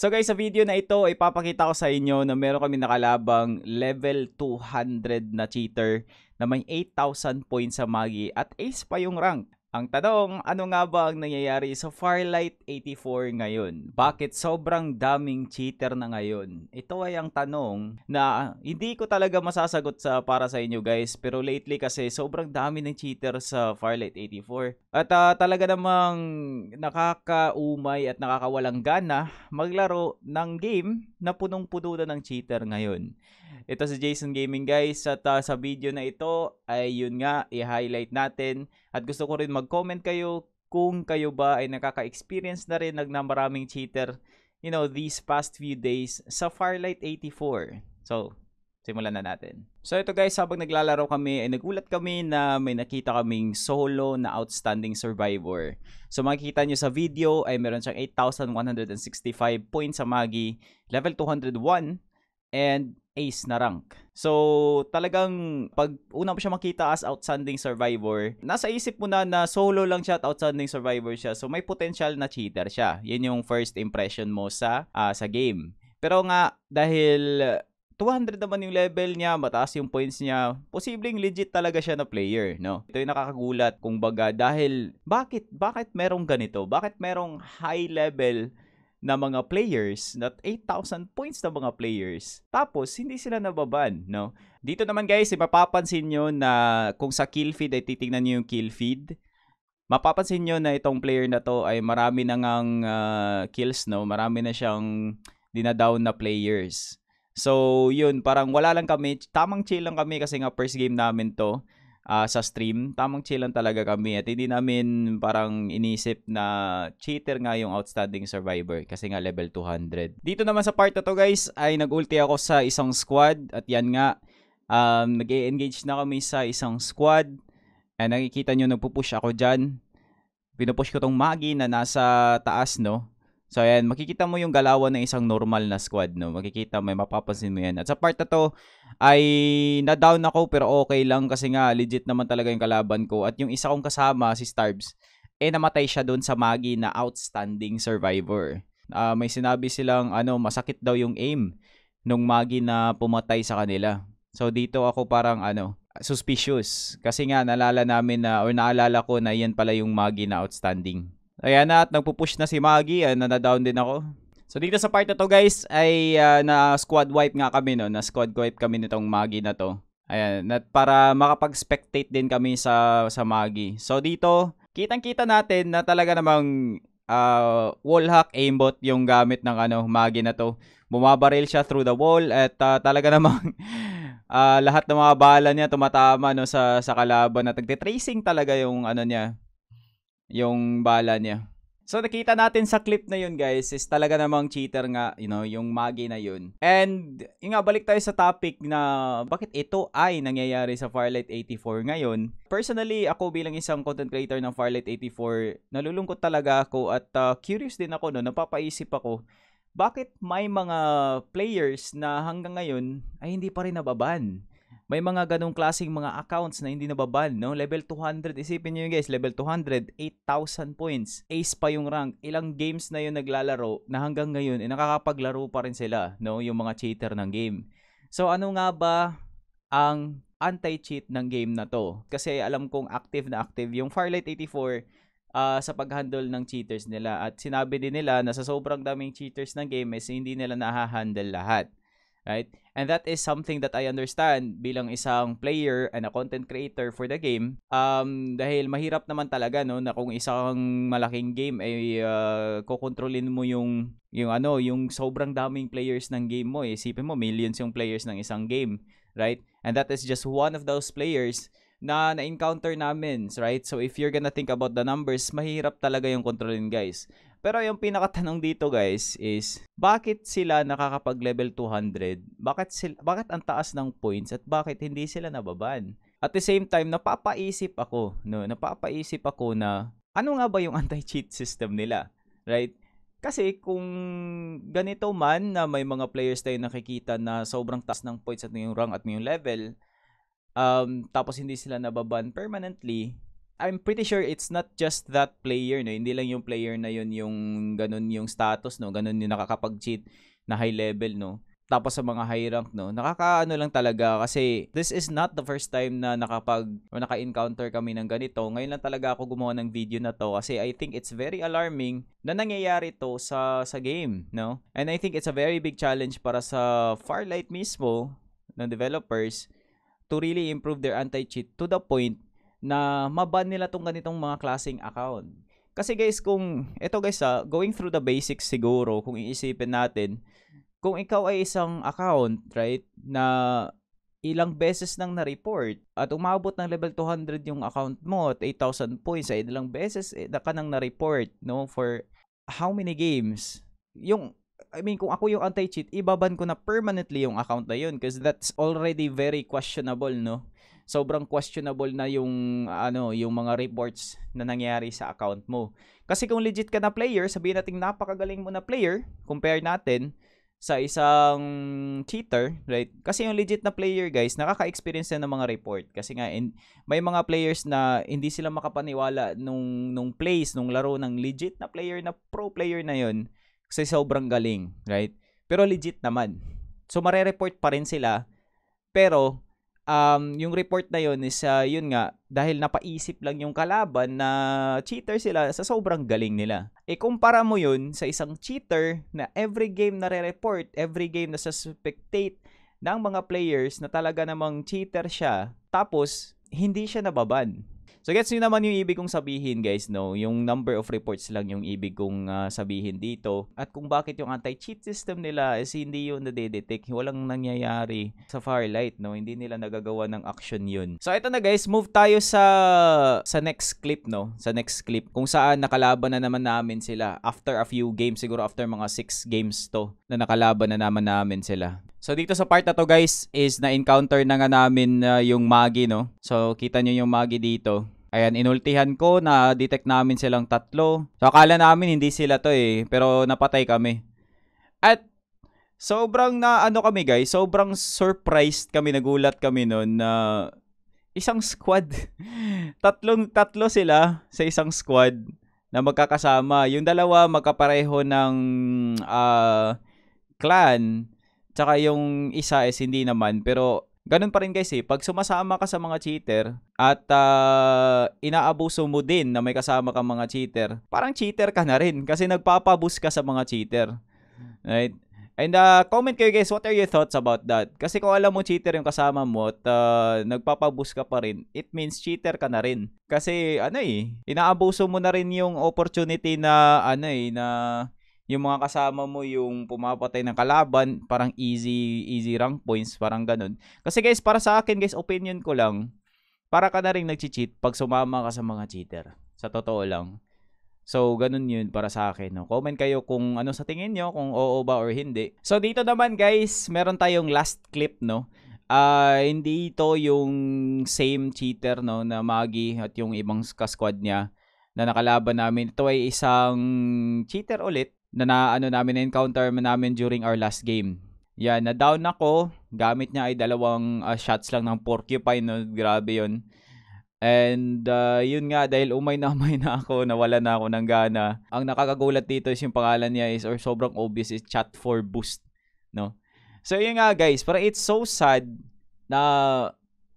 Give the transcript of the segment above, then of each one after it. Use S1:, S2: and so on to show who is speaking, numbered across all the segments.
S1: So guys, sa video na ito, ipapakita ko sa inyo na meron kami nakalabang level 200 na cheater na may 8,000 points sa Magi at ace pa yung rank. Ang tanong, ano nga ba ang nangyayari sa Firelight 84 ngayon? Bakit sobrang daming cheater na ngayon? Ito ay ang tanong na hindi ko talaga masasagot sa para sa inyo guys pero lately kasi sobrang dami ng cheater sa Firelight 84. At uh, talaga namang nakakaumay at nakakawalang gana maglaro ng game na punong-puno na ng cheater ngayon. Ito si Jason Gaming guys at uh, sa video na ito ay yun nga i-highlight natin at gusto ko rin mag-comment kayo kung kayo ba ay nakaka-experience na rin ng maraming cheater you know these past few days sa Firelight 84. So, simulan na natin. So ito guys, habang naglalaro kami ay nagulat kami na may nakita kaming solo na outstanding survivor. So makikita nyo sa video ay meron siyang 8,165 points sa Magi, level 201 and ace na rank. So, talagang pag una mo siya makita as outstanding survivor, nasa isip mo na na solo lang siya at outstanding survivor siya. So, may potential na cheater siya. Yun yung first impression mo sa uh, sa game. Pero nga, dahil 200 naman yung level niya, mataas yung points niya, posibleng legit talaga siya na player, no? Ito yung nakakagulat, kung baga, dahil bakit, bakit merong ganito? Bakit merong high level na mga players, not 8,000 points na mga players. Tapos, hindi sila nababan, no? Dito naman guys, eh, mapapansin nyo na kung sa kill feed ay titingnan nyo yung kill feed, mapapansin nyo na itong player na to ay marami na ngang uh, kills, no? Marami na siyang dinadown na players. So, yun, parang wala lang kami, tamang chill lang kami kasi nga first game namin to uh, sa stream, tamang chill lang talaga kami at hindi namin parang inisip na cheater nga yung outstanding survivor kasi nga level 200. Dito naman sa part na to guys ay nag-ulti ako sa isang squad at yan nga um, nag engage na kami sa isang squad and nakikita nyo nagpo-push ako dyan. Pinupush ko tong Magi na nasa taas no So ayan, makikita mo yung galawan ng isang normal na squad, no? Makikita mo, mapapansin mo yan. At sa part na to, ay na-down ako pero okay lang kasi nga legit naman talaga yung kalaban ko. At yung isa kong kasama, si Starbs, eh namatay siya doon sa Magi na outstanding survivor. Uh, may sinabi silang ano, masakit daw yung aim nung Magi na pumatay sa kanila. So dito ako parang ano, suspicious kasi nga nalala namin na or naalala ko na yan pala yung Magi na outstanding. Ayan na at nagpo-push na si Maggie. Ayan, na-down din ako. So dito sa part na to guys ay uh, ah, na squad wipe nga kami no. Na squad wipe kami nitong Magi na to. Ayan, nat para makapag-spectate din kami sa sa Magi. So dito, kitang-kita natin na talaga namang uh, wall hack aimbot yung gamit ng ano Magi na to. Bumabaril siya through the wall at uh, talaga namang uh, lahat ng mga bala niya tumatama no sa sa kalaban at nagte-tracing talaga yung ano niya, yung bala niya. So nakita natin sa clip na yun guys is talaga namang cheater nga, you know, yung magi na yun. And yung nga, balik tayo sa topic na bakit ito ay nangyayari sa Firelight 84 ngayon. Personally, ako bilang isang content creator ng Firelight 84, nalulungkot talaga ako at uh, curious din ako no, napapaisip ako bakit may mga players na hanggang ngayon ay hindi pa rin nababan? May mga ganong klaseng mga accounts na hindi nababan, no? Level 200, isipin nyo yun guys, level 200, 8,000 points. Ace pa yung rank. Ilang games na yun naglalaro na hanggang ngayon, eh, nakakapaglaro pa rin sila, no? Yung mga cheater ng game. So, ano nga ba ang anti-cheat ng game na to? Kasi alam kong active na active yung Firelight 84 uh, ah, sa paghandle ng cheaters nila at sinabi din nila na sa sobrang daming cheaters ng game is eh, hindi nila nahahandle lahat. Right? And that is something that I understand bilang isang player and a content creator for the game. Um, dahil mahirap naman talaga no na kung isang malaking game ay eh, uh, ah, kokontrolin mo yung yung ano, yung sobrang daming players ng game mo. Eh. Isipin mo millions yung players ng isang game, right? And that is just one of those players na na-encounter namin, right? So if you're gonna think about the numbers, mahirap talaga yung kontrolin, guys. Pero yung pinakatanong dito guys is, bakit sila nakakapag level 200? Bakit, sila, bakit ang taas ng points at bakit hindi sila nababan? At the same time, napapaisip ako, no, napapaisip ako na ano nga ba yung anti-cheat system nila? Right? Kasi kung ganito man na may mga players tayo nakikita na sobrang taas ng points at yung rank at yung level, um, tapos hindi sila nababan permanently, I'm pretty sure it's not just that player, no? Hindi lang yung player na yun yung ganun yung status, no? Ganun yung nakakapag-cheat na high level, no? Tapos sa mga high rank, no? Nakakaano lang talaga kasi this is not the first time na nakapag o naka-encounter kami ng ganito. Ngayon lang talaga ako gumawa ng video na to kasi I think it's very alarming na nangyayari to sa sa game, no? And I think it's a very big challenge para sa Farlight mismo ng developers to really improve their anti-cheat to the point na maban nila tong ganitong mga klasing account. Kasi guys, kung ito guys, ah, going through the basics siguro kung iisipin natin, kung ikaw ay isang account, right, na ilang beses nang na-report at umabot ng level 200 yung account mo at 8,000 points ay ilang beses eh, ka nang na-report no for how many games yung I mean, kung ako yung anti-cheat, ibaban ko na permanently yung account na yun because that's already very questionable, no? sobrang questionable na yung ano yung mga reports na nangyari sa account mo. Kasi kung legit ka na player, sabihin natin napakagaling mo na player, compare natin sa isang cheater, right? Kasi yung legit na player, guys, nakaka-experience na ng mga report. Kasi nga, in, may mga players na hindi sila makapaniwala nung, nung plays, nung laro ng legit na player na pro player na yon kasi sobrang galing, right? Pero legit naman. So, marereport pa rin sila, pero um, yung report na yun is, uh, yun nga, dahil napaisip lang yung kalaban na cheater sila sa sobrang galing nila. E kumpara mo yun sa isang cheater na every game na re-report, every game na sa spectate ng mga players na talaga namang cheater siya, tapos hindi siya nababan So gets niyo naman yung ibig kong sabihin guys, no? Yung number of reports lang yung ibig kong uh, sabihin dito. At kung bakit yung anti-cheat system nila is hindi yun na-detect, walang nangyayari sa Firelight, no? Hindi nila nagagawa ng action yun. So ito na guys, move tayo sa sa next clip, no? Sa next clip kung saan nakalaban na naman namin sila after a few games, siguro after mga 6 games to na nakalaban na naman namin sila. So dito sa part na to guys is na-encounter na nga namin uh, yung Magi no. So kita nyo yung Magi dito. Ayan, inultihan ko na detect namin silang tatlo. So akala namin hindi sila to eh, pero napatay kami. At sobrang na ano kami guys, sobrang surprised kami, nagulat kami noon na uh, isang squad. Tatlong tatlo sila sa isang squad na magkakasama. Yung dalawa magkapareho ng uh, clan Tsaka yung isa is hindi naman. Pero ganun pa rin guys eh. Pag sumasama ka sa mga cheater at uh, inaabuso mo din na may kasama kang mga cheater, parang cheater ka na rin kasi nagpapabus ka sa mga cheater. Right? And uh, comment kayo guys, what are your thoughts about that? Kasi kung alam mo cheater yung kasama mo at uh, nagpapabus ka pa rin, it means cheater ka na rin. Kasi ano eh, inaabuso mo na rin yung opportunity na ano eh, na yung mga kasama mo yung pumapatay ng kalaban, parang easy easy rank points, parang ganun. Kasi guys, para sa akin guys, opinion ko lang, para ka na rin nagche-cheat pag sumama ka sa mga cheater. Sa totoo lang. So, ganun yun para sa akin. No? Comment kayo kung ano sa tingin nyo, kung oo ba or hindi. So, dito naman guys, meron tayong last clip, no? Uh, hindi ito yung same cheater, no, na Maggie at yung ibang squad niya na nakalaban namin. Ito ay isang cheater ulit na, naano ano namin encounter namin during our last game. Yan, na down ako. Gamit niya ay dalawang uh, shots lang ng porcupine. No? Grabe yon And uh, yun nga, dahil umay na umay na ako, nawala na ako ng gana. Ang nakakagulat dito is yung pangalan niya is, or sobrang obvious is chat for boost. No? So yun nga guys, para it's so sad na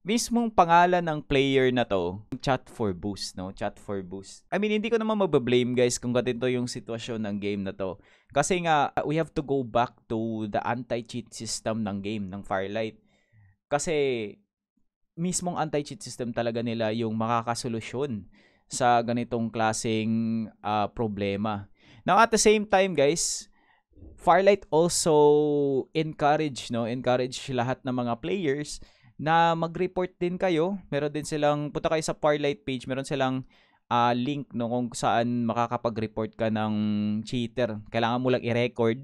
S1: mismong pangalan ng player na to, chat for boost, no? Chat for boost. I mean, hindi ko naman mabablame guys kung ganito yung sitwasyon ng game na to. Kasi nga, uh, we have to go back to the anti-cheat system ng game, ng Firelight. Kasi, mismong anti-cheat system talaga nila yung makakasolusyon sa ganitong klaseng uh, problema. Now, at the same time guys, Firelight also encourage, no? Encourage lahat ng mga players na mag-report din kayo. Meron din silang, punta kayo sa Farlight page, meron silang uh, link no, kung saan makakapag-report ka ng cheater. Kailangan mo lang i-record.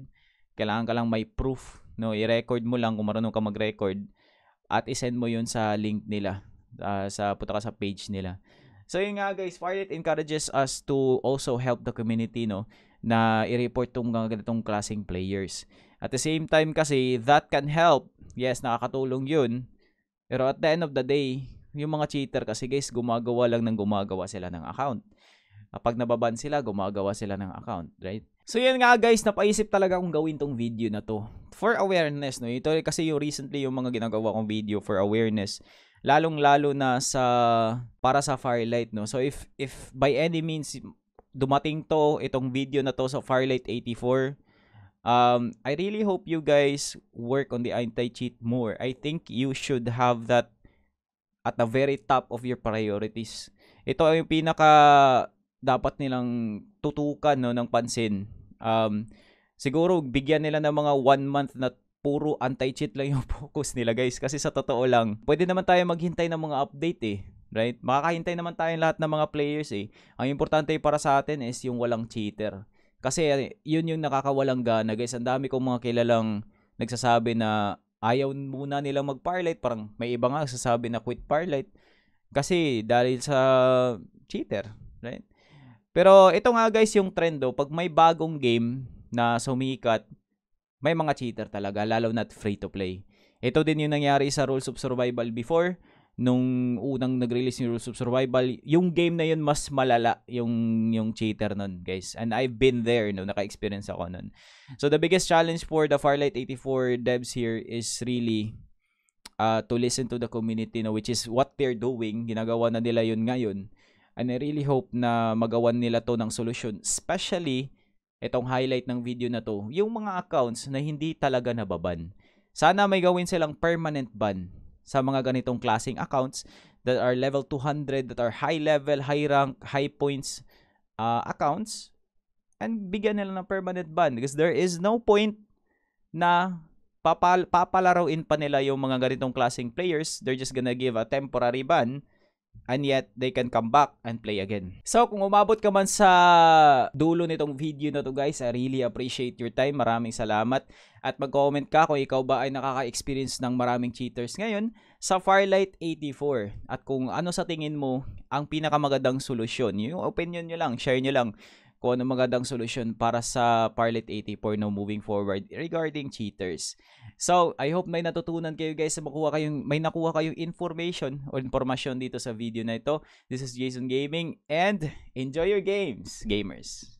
S1: Kailangan ka lang may proof. No? I-record mo lang kung marunong ka mag-record. At isend mo yun sa link nila. Uh, sa, punta ka sa page nila. So yun nga guys, Firelight encourages us to also help the community no na i-report tong ganitong klaseng players. At the same time kasi, that can help. Yes, nakakatulong yun pero at the end of the day, yung mga cheater kasi guys, gumagawa lang ng gumagawa sila ng account. Kapag nababan sila, gumagawa sila ng account, right? So yan nga guys, napaisip talaga akong gawin tong video na to. For awareness, no? Ito kasi yung recently yung mga ginagawa kong video for awareness. Lalong-lalo na sa, para sa Firelight, no? So if, if by any means, dumating to, itong video na to sa Firelight 84, um, I really hope you guys work on the anti-cheat more. I think you should have that at the very top of your priorities. Ito ay yung pinaka dapat nilang tutukan no, ng pansin. Um, siguro, bigyan nila ng mga one month na puro anti-cheat lang yung focus nila guys. Kasi sa totoo lang, pwede naman tayo maghintay ng mga update eh right? Makakahintay naman tayo lahat ng mga players eh. Ang importante para sa atin is yung walang cheater. Kasi yun yung nakakawalang gana guys. Ang dami kong mga kilalang nagsasabi na ayaw muna nilang mag-parlate. Parang may iba nga sasabi na quit parlate. Kasi dahil sa cheater. Right? Pero ito nga guys yung trend do. Oh. Pag may bagong game na sumikat, may mga cheater talaga. Lalo na free to play. Ito din yung nangyari sa Rules of Survival before nung unang nag-release ni Rules of Survival, yung game na yun mas malala yung yung cheater nun, guys. And I've been there, no, naka-experience ako nun. So the biggest challenge for the Farlight 84 devs here is really uh, to listen to the community, no, which is what they're doing. Ginagawa na nila yun ngayon. And I really hope na magawan nila to ng solution, Especially, itong highlight ng video na to, yung mga accounts na hindi talaga nababan. Sana may gawin silang permanent ban sa mga ganitong klasing accounts that are level 200, that are high level, high rank, high points uh, accounts and bigyan nila ng permanent ban because there is no point na papal papalarain pa nila yung mga ganitong klaseng players. They're just gonna give a temporary ban and yet they can come back and play again. So kung umabot ka man sa dulo nitong video na to guys, I really appreciate your time. Maraming salamat. At mag-comment ka kung ikaw ba ay nakaka-experience ng maraming cheaters ngayon sa Firelight 84. At kung ano sa tingin mo ang pinakamagandang solusyon. Yung opinion nyo lang, share nyo lang kung ano magandang solusyon para sa Parlet 84 no moving forward regarding cheaters. So, I hope may natutunan kayo guys sa makuha kayong may nakuha kayong information o information dito sa video na ito. This is Jason Gaming and enjoy your games, gamers.